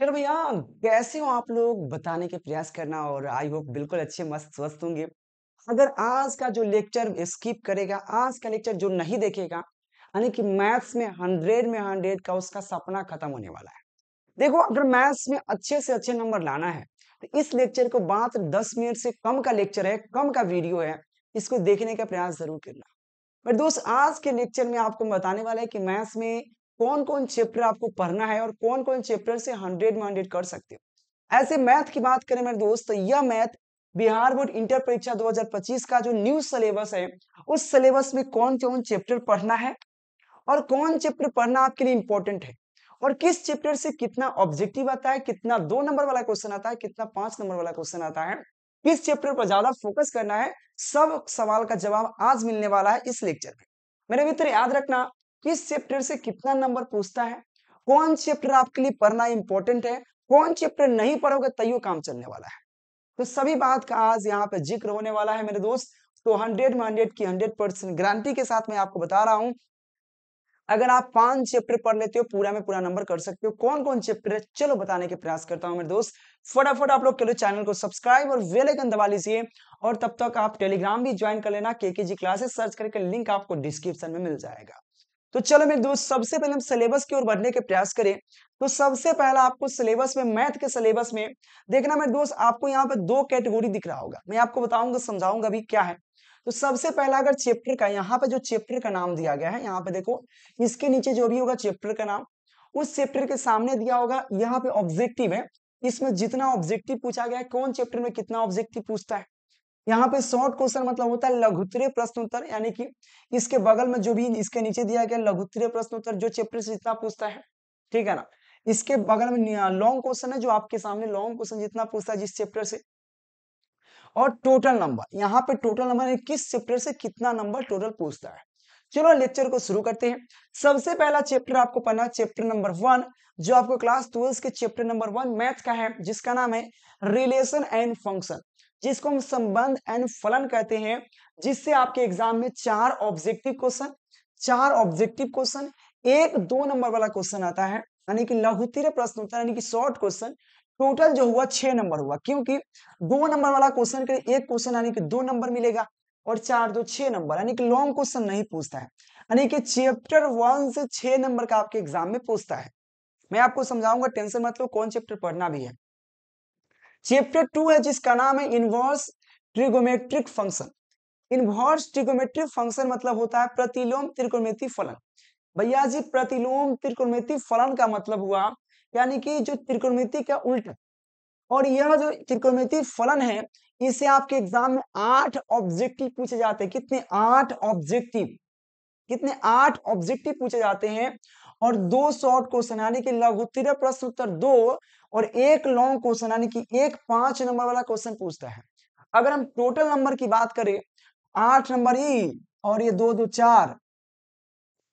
चलो भैया कैसे हो आप लोग बताने के प्रयास करना और आई होप बिल्कुल अच्छे मस्त स्वस्थ होंगे अगर आज का जो लेक्चर स्किप करेगा आज का लेक्चर जो नहीं देखेगा यानी कि मैथ्स में हंड्रेड में हंड्रेड का उसका सपना खत्म होने वाला है देखो अगर मैथ्स में अच्छे से अच्छे नंबर लाना है तो इस लेक्चर को मात्र दस मिनट से कम का लेक्चर है कम का वीडियो है इसको देखने का प्रयास जरूर करना पर दोस्त आज के लेक्चर में आपको बताने वाला है कि मैथ्स में कौन कौन चैप्टर आपको पढ़ना है और कौन कौन चैप्टर से हंड्रेड में हंड्रेड कर सकते हो ऐसे मैथ की बात करें मेरे दोस्त यह मैथ बिहार बोर्ड इंटर परीक्षा 2025 का जो न्यू सिलेबस है उस सिलेबस में कौन कौन चैप्टर पढ़ना है और कौन चैप्टर पढ़ना आपके लिए इंपॉर्टेंट है और किस चैप्टर से कितना ऑब्जेक्टिव आता है कितना दो नंबर वाला क्वेश्चन आता है कितना पांच नंबर वाला क्वेश्चन आता है किस चैप्टर पर ज्यादा फोकस करना है सब सवाल का जवाब आज मिलने वाला है इस लेक्चर में मेरे मित्र याद रखना किस चैप्टर से कितना नंबर पूछता है कौन चैप्टर आपके लिए पढ़ना इंपॉर्टेंट है कौन चैप्टर नहीं पढ़ोगे तयो काम चलने वाला है तो सभी बात का आज यहाँ पे जिक्र होने वाला है मेरे दोस्त तो हंड्रेड में हंड्रेड की हंड्रेड परसेंट गारंटी के साथ मैं आपको बता रहा हूँ अगर आप पांच चैप्टर पढ़ लेते हो पूरा में पूरा नंबर कर सकते हो कौन कौन चैप्टर है चलो बताने के प्रयास करता हूं मेरे दोस्त फटाफट आप लोग लिए चैनल को सब्सक्राइब और वेल आइकन दबा लीजिए और तब तक आप टेलीग्राम भी ज्वाइन कर लेना के के जी क्लासेस सर्च करके लिंक आपको डिस्क्रिप्शन में मिल जाएगा तो चलो मेरे दोस्त सबसे पहले हम सिलेबस की ओर बढ़ने के प्रयास करें तो सबसे पहला आपको सिलेबस में मैथ के सिलेबस में देखना मेरे दोस्त आपको यहाँ पर दो कैटेगोरी दिख रहा होगा मैं आपको बताऊंगा समझाऊंगा अभी क्या है तो सबसे पहला अगर चैप्टर का यहाँ पे जो चैप्टर का नाम दिया गया है यहाँ पे देखो इसके नीचे जो भी होगा चैप्टर का नाम उस चैप्टर के सामने दिया होगा यहाँ पे ऑब्जेक्टिव है इसमें जितना ऑब्जेक्टिव पूछा गया है कौन चैप्टर में कितना ऑब्जेक्टिव पूछता है यहाँ पे शॉर्ट क्वेश्चन मतलब होता है लघुतरीय प्रश्न उत्तर यानी कि इसके बगल में जो भी इसके नीचे दिया गया लघुतरीय प्रश्न उत्तर जो चैप्टर से जितना पूछता है ठीक है ना इसके बगल में लॉन्ग क्वेश्चन है जो आपके सामने लॉन्ग क्वेश्चन जितना पूछता है जिस चैप्टर से और टोटल नंबर यहाँ पे टोटल नंबर किस चैप्टर से कितना नंबर टोटल पूछता है चलो लेक्चर को शुरू करते हैं सबसे पहला चैप्टर आपको पढ़ना चैप्टर नंबर वन जो आपको क्लास ट्वेल्थ के चैप्टर नंबर वन मैथ का है जिसका नाम है रिलेशन एंड फंक्शन जिसको हम संबंध एंड फलन कहते हैं जिससे आपके एग्जाम में चार ऑब्जेक्टिव क्वेश्चन चार ऑब्जेक्टिव क्वेश्चन एक दो नंबर वाला क्वेश्चन आता है यानी कि लघुतिर प्रश्न है यानी कि शॉर्ट क्वेश्चन टोटल जो हुआ छह नंबर हुआ क्योंकि दो नंबर वाला क्वेश्चन के लिए एक क्वेश्चन यानी कि दो नंबर मिलेगा और चार दो छह नंबर यानी कि लॉन्ग क्वेश्चन नहीं पूछता है यानी कि चैप्टर वन से छह नंबर का आपके एग्जाम में पूछता है मैं आपको समझाऊंगा टेंशन मतलब कौन चैप्टर पढ़ना भी है चैप्टर टू है जिसका नाम है inverse trigonometric function inverse trigonometric function मतलब होता है प्रतिलोम त्रिकोणमिति फलन भैया जी प्रतिलोम त्रिकोणमिति फलन का मतलब हुआ यानी कि जो त्रिकोणमिति का उल्टा और यह जो त्रिकोणमिति फलन है इसे आपके एग्जाम में आठ ऑब्जेक्टिव पूछे जाते हैं कितने आठ ऑब्जेक्टिव कितने आठ ऑब्जेक्टिव पूछे जाते हैं और दो शॉर्ट क्वेश्चन यानी कि लघुत्तर प्रश्न उत्तर दो और एक लॉन्ग क्वेश्चन यानी कि एक पांच नंबर वाला क्वेश्चन पूछता है अगर हम टोटल नंबर की बात करें आठ नंबर ई और ये दो दो चार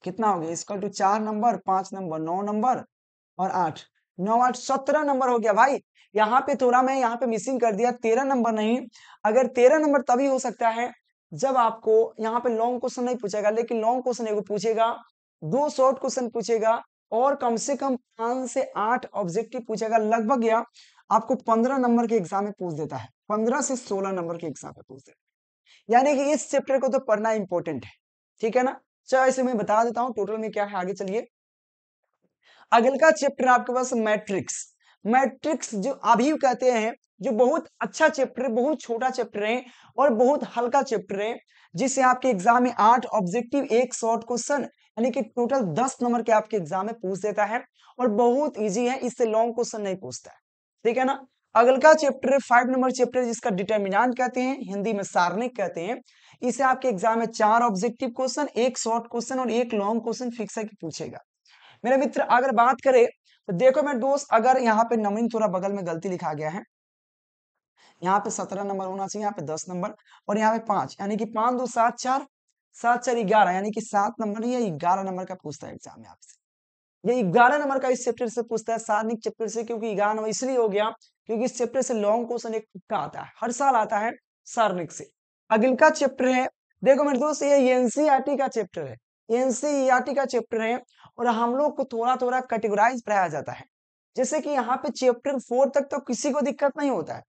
कितना हो गया इसका टू तो चार नंबर पांच नंबर नौ नंबर और आठ नौ आठ सत्रह नंबर हो गया भाई यहाँ पे थोड़ा मैं यहाँ पे मिसिंग कर दिया तेरह नंबर नहीं अगर तेरह नंबर तभी हो सकता है जब आपको यहाँ पे लॉन्ग क्वेश्चन नहीं पूछेगा लेकिन लॉन्ग क्वेश्चन पूछेगा दो शॉर्ट क्वेश्चन पूछेगा और कम से कम पांच से आठ ऑब्जेक्टिव पूछेगा लगभग या आपको पंद्रह नंबर के एग्जाम में पूछ देता है पंद्रह से सोलह नंबर के एग्जाम में पूछ देता है यानी कि इस चैप्टर को तो पढ़ना इंपॉर्टेंट है ठीक है ना चलो ऐसे मैं बता देता हूँ टोटल में क्या है आगे चलिए अगल का चैप्टर आपके पास मैट्रिक्स मैट्रिक्स जो अभी कहते हैं जो बहुत अच्छा चैप्टर है बहुत छोटा चैप्टर है और बहुत हल्का चैप्टर है जिससे आपके एग्जाम में आठ ऑब्जेक्टिव एक शॉर्ट क्वेश्चन यानी कि टोटल दस नंबर के आपके एग्जाम में पूछ देता है और बहुत ईजी है इससे लॉन्ग क्वेश्चन नहीं पूछता है ठीक है ना अगल का चैप्टर फाइव नंबर चैप्टर जिसका डिटर्मिनाट कहते हैं हिंदी में सारणिक कहते हैं इसे आपके एग्जाम में चार ऑब्जेक्टिव क्वेश्चन एक शॉर्ट क्वेश्चन और एक लॉन्ग क्वेश्चन फिक्स है कि पूछेगा मेरे मित्र अगर बात करें तो देखो मेरे दोस्त अगर यहाँ पे नवीन थोड़ा बगल में गलती लिखा गया है यहाँ पे सत्रह नंबर होना चाहिए यहाँ पे दस नंबर और यहाँ पे पांच यानी कि पांच दो सात चार सात चार ग्यारह यानी कि सात नंबर या ग्यारह नंबर का पूछता है एग्जाम में आपसे ये ग्यारह नंबर का इस चैप्टर से पूछता है सार्निक चैप्टर से क्योंकि ग्यारह नंबर इसलिए हो गया क्योंकि इस चैप्टर से लॉन्ग क्वेश्चन एक का आता है हर साल आता है सार्निक से अगल का चैप्टर है देखो मेरे दोस्त ये एनसीआरटी e का चैप्टर है एनसीआरटी e का चैप्टर है और हम लोग को थोड़ा थोड़ा कैटेगराइज पढ़ाया जाता है जैसे कि यहाँ पे चैप्टर फोर तक तो किसी को दिक्कत नहीं होता है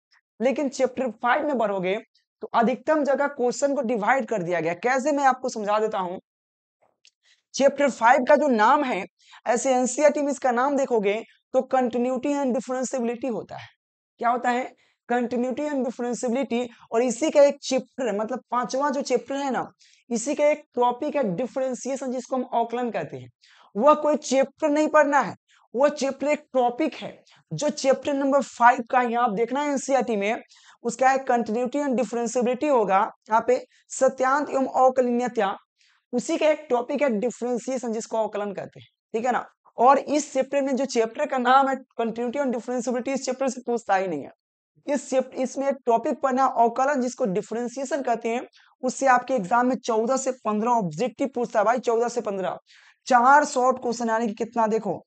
लेकिन चैप्टर फाइव में बढ़ोगे तो अधिकतम जगह क्वेश्चन को डिवाइड कर दिया गया कैसे मैं आपको समझा देता हूं चैप्टर फाइव का जो नाम है ऐसे एनसीआरटी में इसका नाम देखोगे तो कंटिन्यूटी एंड डिफरेंसिबिलिटी होता है क्या होता है कंटिन्यूटी एंड डिफरेंसिबिलिटी और इसी का एक चैप्टर है मतलब पांचवा जो चैप्टर है ना इसी का एक टॉपिक है डिफरेंसिएशन जिसको हम ऑकलन कहते हैं वह कोई चैप्टर नहीं पढ़ना है वह चैप्टर एक टॉपिक है जो चैप्टर नंबर फाइव का यहाँ आप देखना है एनसीआरटी e में उसका है कंटिन्यूटी एंड डिफरेंसिबिलिटी होगा यहाँ पे सत्यांत एवं अवकलनीयता उसी का एक टॉपिक है डिफरेंसिएशन जिसको अवकलन कहते हैं ठीक है ना और इस चैप्टर में जो चैप्टर का नाम है कंटिन्यूटी एंड डिफरेंसिबिलिटी इस चैप्टर से पूछता ही नहीं है इस इसमें एक टॉपिक पढ़ना अवकलन जिसको डिफरेंसिएशन कहते हैं उससे आपके एग्जाम में चौदह से पंद्रह ऑब्जेक्टिव पूछता है भाई चौदह से पंद्रह चार शॉर्ट क्वेश्चन आने की कितना देखो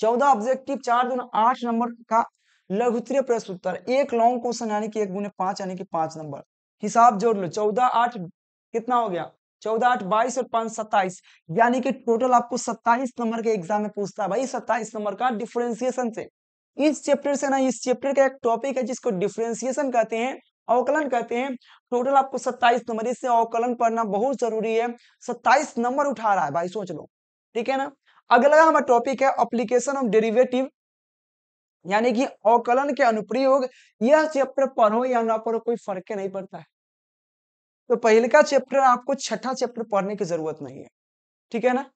चौदह ऑब्जेक्टिव चार दोनों आठ नंबर का लघुतरीय प्रश्न उत्तर एक लॉन्ग क्वेश्चन यानी कि एक गुने पांच यानी कि पांच नंबर हिसाब जोड़ लो चौदह आठ कितना हो गया चौदह आठ बाईस और पांच सत्ताईस यानी कि टोटल आपको सत्ताईस नंबर के एग्जाम में पूछता है भाई सत्ताईस नंबर का डिफ्रेंसिएशन से इस चैप्टर से ना इस चैप्टर का एक टॉपिक है जिसको डिफ्रेंसिएशन कहते हैं अवकलन कहते हैं टोटल आपको सत्ताईस नंबर इससे अवकलन पढ़ना बहुत जरूरी है सत्ताईस नंबर उठा रहा है भाई सोच लो ठीक है ना अगला हमारा टॉपिक है अप्लीकेशन ऑफ डेरिवेटिव यानी कि अवकलन के अनुप्रयोग यह चैप्टर पढ़ो या ना पढ़ो कोई फर्क नहीं पड़ता है तो पहले का चैप्टर आपको छठा चैप्टर पढ़ने की जरूरत नहीं है ठीक है ना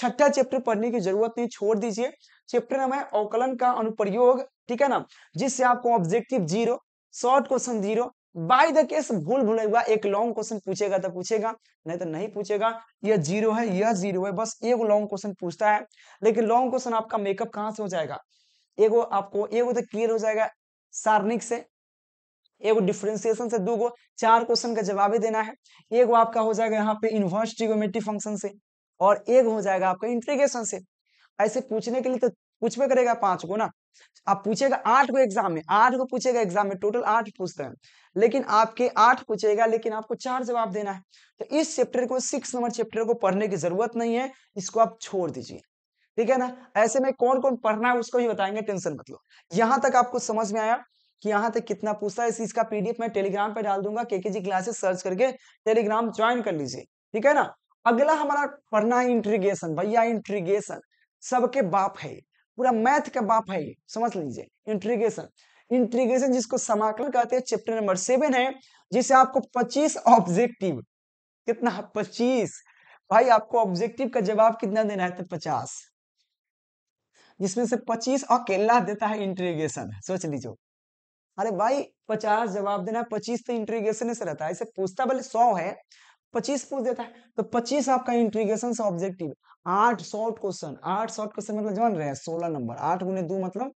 छठा चैप्टर पढ़ने की जरूरत नहीं छोड़ दीजिए चैप्टर नाम है अवकलन का अनुप्रयोग ठीक है ना जिससे आपको objective zero short question zero by the case भूल भुलैया एक लॉन्ग क्वेश्चन पूछेगा तो पूछेगा नहीं तो नहीं पूछेगा यह जीरो है यह जीरो है बस एक लॉन्ग क्वेश्चन पूछता है लेकिन लॉन्ग क्वेश्चन आपका मेकअप कहां से हो जाएगा एगो आपको एगो तो क्लियर हो जाएगा सार्निक से एगो डिफ्रेंसिएशन से दो गो चार क्वेश्चन का जवाब ही देना है एगो आपका हो जाएगा यहाँ पे इनवर्स ट्रिगोमेट्री फंक्शन से और एक हो जाएगा आपका इंटीग्रेशन से ऐसे पूछने के लिए तो कुछ पे करेगा पांच को ना आप पूछेगा आठ को एग्जाम में आठ को पूछेगा एग्जाम में टोटल आठ पूछते हैं लेकिन आपके आठ पूछेगा लेकिन आपको चार जवाब देना है तो इस चैप्टर को सिक्स नंबर चैप्टर को पढ़ने की जरूरत नहीं है इसको आप छोड़ दीजिए ठीक है ना ऐसे में कौन कौन पढ़ना है उसको ही बताएंगे टेंशन मत लो यहाँ तक आपको समझ में आया कि यहाँ तक कितना पूछता है इसका पीडीएफ मैं टेलीग्राम पर डाल दूंगा केके जी क्लासेस सर्च करके टेलीग्राम ज्वाइन कर लीजिए ठीक है ना अगला हमारा पढ़ना है इंट्रीगेशन भैया इंट्रीगेशन सबके बाप है पूरा मैथ का बाप है ये समझ लीजिए इंट्रीगेशन इंट्रीगेशन जिसको समाकलन कहते हैं चैप्टर नंबर सेवन है जिसे आपको पच्चीस ऑब्जेक्टिव कितना पच्चीस भाई आपको ऑब्जेक्टिव का जवाब कितना देना है तो पचास जिसमें से पच्चीस अकेला देता है इंट्रीगेशन सोच लीजिए अरे भाई पचास जवाब देना पच्चीस तो इंट्रीगेशन से रहता है ऐसे पूछता भले सौ है पच्चीस पूछ देता है तो पच्चीस आपका इंट्रीगेशन से ऑब्जेक्टिव आठ शॉर्ट क्वेश्चन आठ शॉर्ट क्वेश्चन मतलब जान रहे हैं सोलह नंबर आठ गुने दो मतलब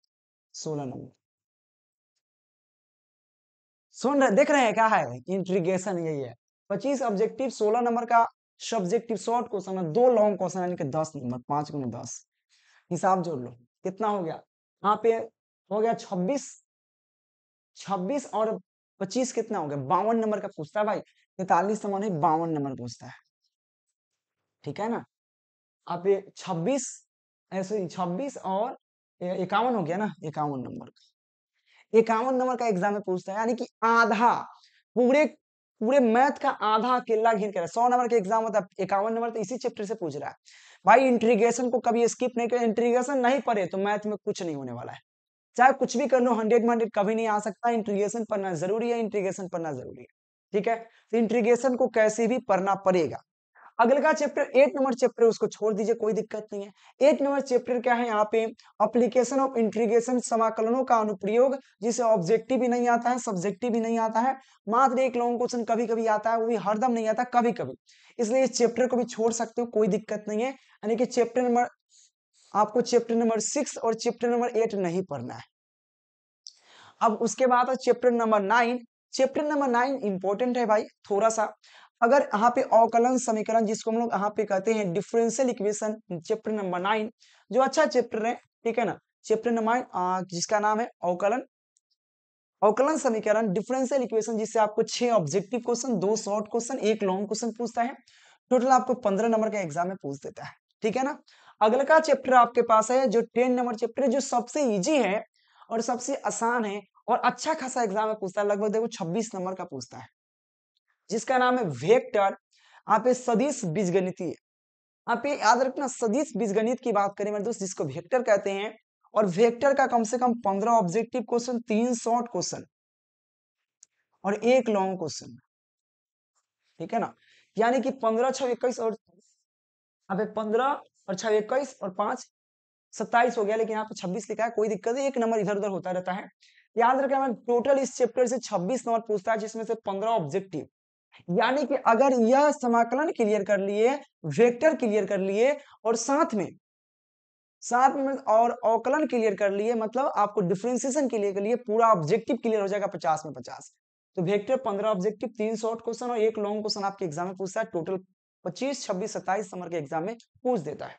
सोलह नंबर सुन रहे देख रहे हैं क्या है इंट्रीगेशन यही है पच्चीस ऑब्जेक्टिव सोलह नंबर का सब्जेक्टिव शॉर्ट क्वेश्चन है दो लॉन्ग क्वेश्चन यानी कि दस नंबर पांच गुने दस हिसाब जोड़ लो कितना हो गया यहाँ पे हो गया छब्बीस छब्बीस और पच्चीस कितना हो गया बावन नंबर का पूछता है भाई तैतालीस समान है बावन नंबर पूछता है ठीक है ना आप ये छब्बीस सॉरी छब्बीस और इक्यावन हो गया ना इक्यावन नंबर का इक्यावन नंबर का एग्जाम में पूछता है यानी कि आधा पूरे पूरे मैथ का आधा अकेला घिर कर सौ नंबर का एग्जाम होता है इक्यावन नंबर तो इसी चैप्टर से पूछ रहा है भाई इंट्रीगेशन को कभी स्किप नहीं कर इंट्रीगेशन नहीं पढ़े तो मैथ में कुछ नहीं होने वाला है चाहे कुछ भी कर लो हंड्रेड में हंड्रेड कभी नहीं आ सकता इंट्रीगेशन पढ़ना जरूरी है इंट्रीगेशन पढ़ना जरूरी है ठीक है तो इंट्रीगेशन को कैसे भी पढ़ना पड़ेगा अगले का चैप्टर एट नंबर चैप्टर उसको छोड़ दीजिए कोई दिक्कत नहीं है एट नंबर चैप्टर क्या है यहाँ पे अप्लीकेशन ऑफ इंट्रीगेशन समाकलनों का अनुप्रयोग जिसे ऑब्जेक्टिव भी नहीं आता है सब्जेक्टिव भी नहीं आता है मात्र एक लॉन्ग क्वेश्चन कभी कभी आता है वो भी हरदम नहीं आता कभी कभी इसलिए इस चैप्टर को भी छोड़ सकते हो कोई दिक्कत नहीं है यानी कि चैप्टर नंबर आपको चैप्टर नंबर सिक्स और चैप्टर नंबर एट नहीं पढ़ना है अब उसके बाद chapter number nine chapter number nine important है भाई थोड़ा सा अगर यहाँ पे अवकलन समीकरण जिसको हम लोग यहाँ पे कहते हैं differential equation chapter number nine जो अच्छा चैप्टर है ठीक है ना चैप्टर नंबर नाइन जिसका नाम है अवकलन अवकलन समीकरण डिफरेंशियल इक्वेशन जिससे आपको छह ऑब्जेक्टिव क्वेश्चन दो शॉर्ट क्वेश्चन एक लॉन्ग क्वेश्चन पूछता है टोटल आपको पंद्रह नंबर का एग्जाम में पूछ देता है ठीक है ना अगला का चैप्टर आपके पास है जो टेन नंबर चैप्टर जो सबसे इजी है और सबसे आसान है और अच्छा खासा एग्जाम में पूछता है लगभग देखो 26 नंबर का पूछता है जिसका नाम है वेक्टर आप सदीश सदिश बीजगणितीय यहाँ याद रखना सदिश बीजगणित की बात करें मेरे दोस्त जिसको वेक्टर कहते हैं और वेक्टर का कम से कम पंद्रह ऑब्जेक्टिव क्वेश्चन तीन शॉर्ट क्वेश्चन और एक लॉन्ग क्वेश्चन ठीक है ना यानी कि पंद्रह छह इक्कीस और यहाँ पे पंद्रह और छह इक्कीस और पांच सत्ताईस हो गया लेकिन यहाँ पे छब्बीस लिखा है कोई दिक्कत नहीं एक नंबर इधर उधर होता रहता है याद रखना टोटल इस चैप्टर से 26 नंबर पूछता है जिसमें से 15 ऑब्जेक्टिव यानी कि अगर यह समाकलन क्लियर कर लिए वेक्टर क्लियर कर लिए और साथ में साथ में और अवकलन क्लियर कर लिए मतलब आपको डिफ्रेंसिएशन क्लियर कर लिए पूरा ऑब्जेक्टिव क्लियर हो जाएगा पचास में पचास तो वेक्टर पंद्रह ऑब्जेक्टिव तीन शॉर्ट क्वेश्चन और एक लॉन्ग क्वेश्चन आपके एग्जाम में पूछता है टोटल पच्चीस छब्बीस सत्ताईस नंबर के एग्जाम में पूछ देता है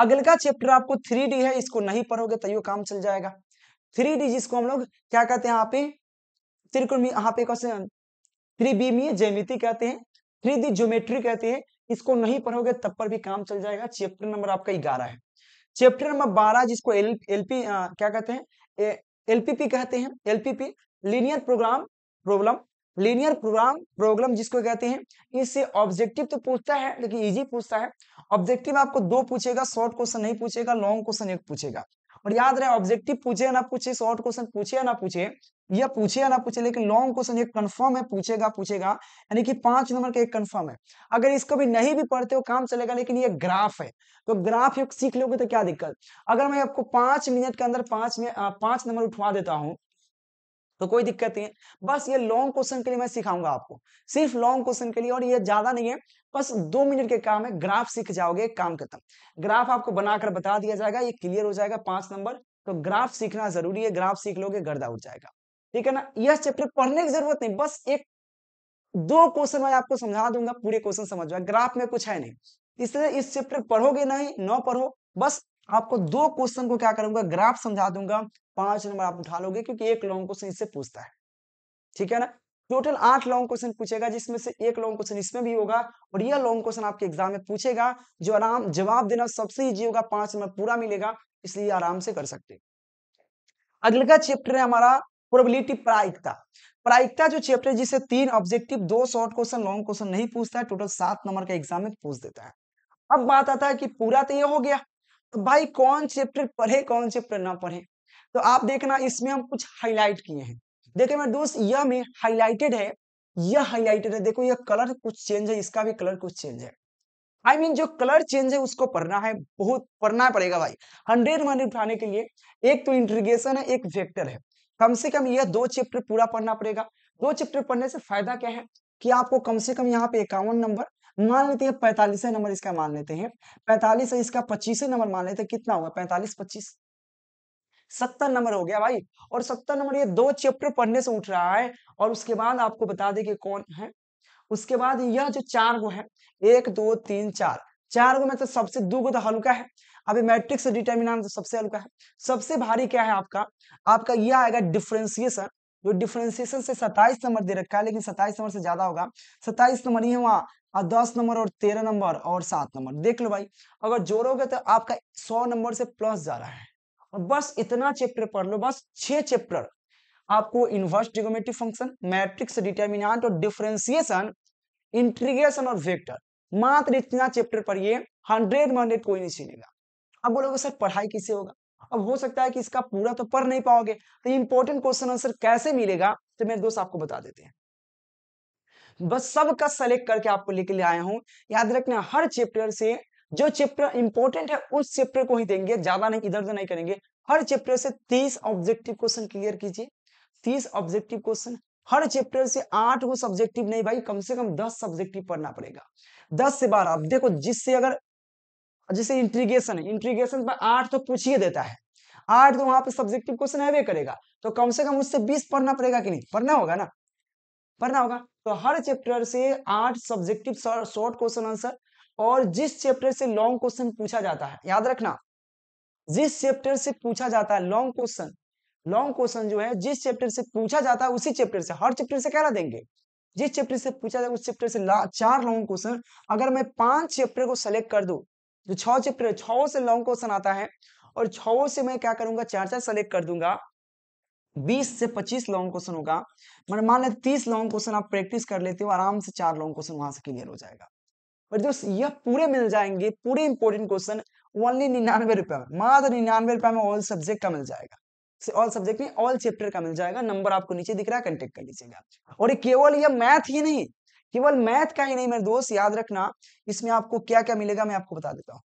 अगला का चैप्टर आपको थ्री डी है इसको नहीं पढ़ोगे तय काम चल जाएगा थ्री डी जिसको हम लोग क्या कहते हैं यहाँ पे त्रिकोण यहाँ पे क्वेश्चन थ्री बी में जयमिति कहते हैं थ्री डी ज्योमेट्री कहते हैं इसको नहीं पढ़ोगे तब पर भी काम चल जाएगा चैप्टर नंबर आपका ग्यारह है चैप्टर नंबर बारह जिसको एल एलपी क्या कहते हैं एलपीपी कहते हैं LPP linear program problem linear program problem जिसको कहते हैं इससे ऑब्जेक्टिव तो पूछता है लेकिन इजी पूछता है ऑब्जेक्टिव आपको दो पूछेगा शॉर्ट क्वेश्चन नहीं पूछेगा लॉन्ग क्वेश्चन एक पूछेगा और याद रहे ऑब्जेक्टिव पूछे ना पूछे शॉर्ट क्वेश्चन पूछे ना पूछे या पूछे या ना पूछे लेकिन लॉन्ग क्वेश्चन ये कंफर्म है पूछेगा पूछेगा यानी कि पांच नंबर का एक कंफर्म है अगर इसको भी नहीं भी पढ़ते हो काम चलेगा लेकिन ये ग्राफ है तो ग्राफ सीख लोगे तो क्या दिक्कत अगर मैं आपको पांच मिनट के अंदर पांच में पांच नंबर उठवा देता हूँ तो कोई दिक्कत नहीं है बस ये लॉन्ग क्वेश्चन के लिए मैं सिखाऊंगा आपको सिर्फ लॉन्ग क्वेश्चन के लिए और ये ज्यादा नहीं है बस दो मिनट के काम है ग्राफ सीख जाओगे काम खत्म ग्राफ आपको बनाकर बता दिया जाएगा ये क्लियर हो जाएगा पांच नंबर तो ग्राफ सीखना जरूरी है ग्राफ सीख लोगे गर्दा उठ जाएगा ठीक है ना यह चैप्टर पढ़ने की जरूरत नहीं बस एक दो क्वेश्चन मैं आपको समझा दूंगा पूरे क्वेश्चन समझ ग्राफ में कुछ है नहीं इसलिए इस चैप्टर पढ़ोगे नहीं न पढ़ो बस आपको दो क्वेश्चन को क्या करूंगा ग्राफ समझा दूंगा पांच नंबर आप उठा लोगे क्योंकि एक लॉन्ग क्वेश्चन इससे पूछता है ठीक है ना टोटल आठ लॉन्ग क्वेश्चन पूछेगा जिसमें से एक लॉन्ग क्वेश्चन इसमें भी होगा और यह लॉन्ग क्वेश्चन आपके एग्जाम में पूछेगा जो आराम जवाब देना सबसे ईजी होगा पांच नंबर पूरा मिलेगा इसलिए आराम से कर सकते अगले का चैप्टर है हमारा प्रोबेबिलिटी प्रायिकता प्रायिकता जो चैप्टर जिसे तीन ऑब्जेक्टिव दो शॉर्ट क्वेश्चन लॉन्ग क्वेश्चन नहीं पूछता है टोटल सात नंबर का एग्जाम में पूछ देता है अब बात आता है कि पूरा तो यह हो गया तो भाई कौन चैप्टर पढ़े कौन चैप्टर ना पढ़े तो आप देखना इसमें हम कुछ हाईलाइट किए हैं देखिए मेरे दोस्त यह में हाईलाइटेड है यह हाईलाइटेड है देखो यह कलर कुछ चेंज है इसका भी कलर कुछ चेंज है आई I मीन mean, जो कलर चेंज है उसको पढ़ना है बहुत पढ़ना पड़ेगा भाई हंड्रेड में उठाने के लिए एक तो इंट्रीगेशन है एक वेक्टर है कम से कम यह दो चैप्टर पूरा पढ़ना पड़ेगा दो चैप्टर पढ़ने से फायदा क्या है कि आपको कम से कम यहाँ पे इक्यावन नंबर मान लेते हैं पैंतालीस नंबर इसका मान लेते हैं पैंतालीस है इसका पच्चीस नंबर मान लेते हैं कितना हुआ पैंतालीस पच्चीस सत्तर नंबर हो गया भाई और सत्तर नंबर ये दो चैप्टर पढ़ने से उठ रहा है और उसके बाद आपको बता दे कि कौन है उसके बाद यह जो चार गो है एक दो तीन चार चार गो में तो सबसे दो गो तो हल्का है अभी मैट्रिक्स डिटर्मिनेंट तो सबसे हल्का है सबसे भारी क्या है आपका आपका यह आएगा डिफ्रेंसिएशन जो डिफ्रेंसिएशन से सताइस नंबर दे रखा है लेकिन सताइस नंबर से ज्यादा होगा सताइस नंबर ही है वहाँ और दस नंबर और तेरह नंबर और सात नंबर देख लो भाई अगर जोड़ोगे तो आपका सौ नंबर से प्लस जा रहा है और बस इतना चैप्टर पढ़ लो बस छह चैप्टर आपको inverse trigonometric function matrix determinant और डिफरेंशिएशन इंट्रीगेशन और वेक्टर मात्र इतना चैप्टर पढ़िए हंड्रेड मंड्रेड कोई नहीं छीनेगा अब बोलोगे सर पढ़ाई किसे होगा अब हो सकता है कि इसका पूरा तो पढ़ नहीं पाओगे तो इंपॉर्टेंट क्वेश्चन आंसर कैसे मिलेगा तो मेरे दोस्त आपको बता देते हैं बस सब का सेलेक्ट करके आपको लेके ले आया हूं याद रखना हर चैप्टर से जो चैप्टर इंपॉर्टेंट है उस चैप्टर को ही देंगे ज्यादा नहीं इधर उधर नहीं करेंगे हर चैप्टर से तीस ऑब्जेक्टिव क्वेश्चन क्लियर कीजिए तीस ऑब्जेक्टिव क्वेश्चन हर चैप्टर से आठ को सब्जेक्टिव नहीं भाई कम से कम दस सब्जेक्टिव पढ़ना पड़ेगा दस से बारह देखो जिससे अगर जैसे इंट्रीगेशन है इंट्रीगेशन पर आठ तो पूछिए देता है आठ तो वहां पर सब्जेक्टिव क्वेश्चन है वे करेगा तो कम से कम उससे बीस पढ़ना पड़ेगा कि नहीं पढ़ना होगा ना पढ़ना होगा तो हर चैप्टर से आठ सब्जेक्टिव शॉर्ट क्वेश्चन आंसर और जिस चैप्टर से लॉन्ग क्वेश्चन पूछा जाता है याद रखना जिस चैप्टर से पूछा जाता है लॉन्ग क्वेश्चन लॉन्ग क्वेश्चन जो है जिस चैप्टर से पूछा जाता है उसी चैप्टर से हर चैप्टर से क्या देंगे जिस चैप्टर से पूछा जाए उस चैप्टर से चार लॉन्ग क्वेश्चन अगर मैं पांच चैप्टर को सेलेक्ट कर दू जो छह चैप्टर छह से लॉन्ग क्वेश्चन आता है और छो से मैं क्या करूंगा चार चार सेलेक्ट कर दूंगा बीस से पच्चीस लॉन्ग क्वेश्चन होगा मैं मान लें तीस लॉन्ग क्वेश्चन आप प्रैक्टिस कर लेते हो आराम से चार लॉन्ग क्वेश्चन वहां से क्लियर हो जाएगा और जो यह पूरे मिल जाएंगे पूरे इंपॉर्टेंट क्वेश्चन ओनली निन्यानवे रुपए में मात्र निन्यानवे रुपए में ऑल सब्जेक्ट का मिल जाएगा ऑल सब्जेक्ट में ऑल चैप्टर का मिल जाएगा नंबर आपको नीचे दिख रहा है कंटेक्ट कर लीजिएगा और ये केवल यह मैथ ही नहीं केवल मैथ का ही नहीं मेरे दोस्त याद रखना इसमें आपको क्या क्या मिलेगा मैं आपको बता देता हूँ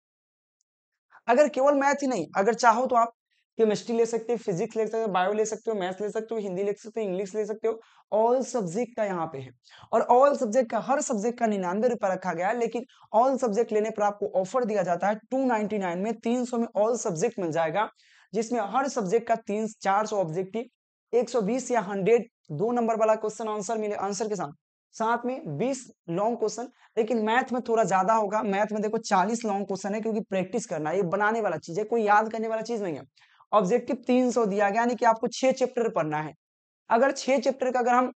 अगर केवल मैथ ही नहीं अगर चाहो तो आप केमिस्ट्री ले सकते हो फिजिक्स ले सकते हो बायो ले सकते हो मैथ ले सकते हो हिंदी ले सकते हो इंग्लिश ले सकते हो ऑल सब्जेक्ट का यहाँ पे है और ऑल सब्जेक्ट का हर सब्जेक्ट का निन्यानवे रुपया रखा गया है लेकिन ऑल सब्जेक्ट लेने पर आपको ऑफर दिया जाता है टू नाइनटी नाइन में तीन सौ में ऑल सब्जेक्ट मिल जाएगा जिसमें हर सब्जेक्ट का तीन चार सौ ऑब्जेक्टिव एक सौ बीस या हंड्रेड दो नंबर वाला क्वेश्चन आंसर मिले आंसर के साथ साथ में 20 लॉन्ग क्वेश्चन लेकिन मैथ में थोड़ा ज्यादा होगा मैथ में देखो 40 लॉन्ग क्वेश्चन है क्योंकि प्रैक्टिस करना ये बनाने वाला चीज है कोई याद करने वाला चीज नहीं है ऑब्जेक्टिव 300 दिया गया यानी कि आपको छह चैप्टर पढ़ना है अगर छह चैप्टर का अगर हम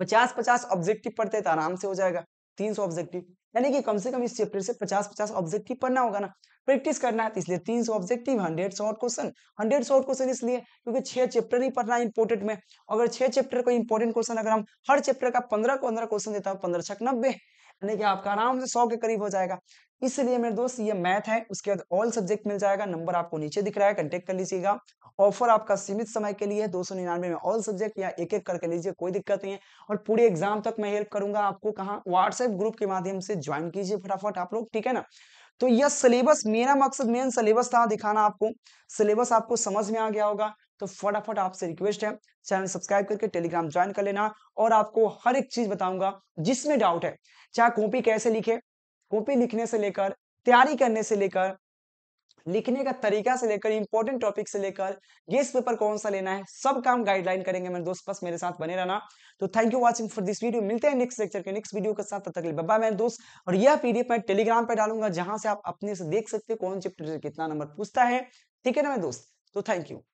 पचास पचास ऑब्जेक्टिव पढ़ते तो आराम से हो जाएगा तीन सौ ऑब्जेक्टिव यानी कि कम से कम इस चैप्टर से पचास पचास ऑब्जेक्टिव पढ़ना होगा ना प्रैक्टिस करना है तो इसलिए तीन सौ objective hundred short question hundred short question इसलिए क्योंकि छह चैप्टर ही पढ़ना है इंपोर्टेंट में अगर छह चैप्टर को इंपॉर्टेंट क्वेश्चन अगर हम हर चैप्टर का पंद्रह पंद्रह क्वेश्चन देता है पंद्रह छक नब्बे यानी कि आपका आराम से सौ के करीब हो जाएगा इसलिए मेरे दोस्त ये मैथ है उसके बाद ऑल सब्जेक्ट मिल जाएगा नंबर आपको नीचे दिख रहा है कंटेक्ट कर लीजिएगा ऑफर आपका सीमित समय के लिए दो सौ निन्यानवे में ऑल सब्जेक्ट या एक एक करके लीजिए कोई दिक्कत नहीं है और पूरे एग्जाम तक मैं हेल्प करूंगा आपको कहा व्हाट्सएप ग्रुप के माध्यम से ज्वाइन कीजिए फटाफट आप लोग ठीक है ना तो यह सिलेबस मेरा मकसद मेन सिलेबस था दिखाना आपको सिलेबस आपको समझ में आ गया होगा तो फटाफट आपसे रिक्वेस्ट है चैनल सब्सक्राइब करके टेलीग्राम ज्वाइन कर लेना और आपको हर एक चीज बताऊंगा जिसमें डाउट है चाहे कॉपी कैसे लिखे कॉपी लिखने से लेकर तैयारी करने से लेकर लिखने का तरीका से लेकर इंपॉर्टेंट टॉपिक से लेकर गेस्ट पेपर कौन सा लेना है सब काम गाइडलाइन करेंगे मेरे दोस्त बस मेरे साथ बने रहना तो thank you watching for this video मिलते हैं नेक्स्ट लेक्चर के नेक्स्ट वीडियो के साथ तब तक बब्बा मेरे दोस्त और यह पीडीएफ मैं टेलीग्राम पर डालूंगा जहां से आप अपने से देख सकते हो कौन चैप्टर कितना नंबर पूछता है ठीक है ना मेरे दोस्त तो थैंक यू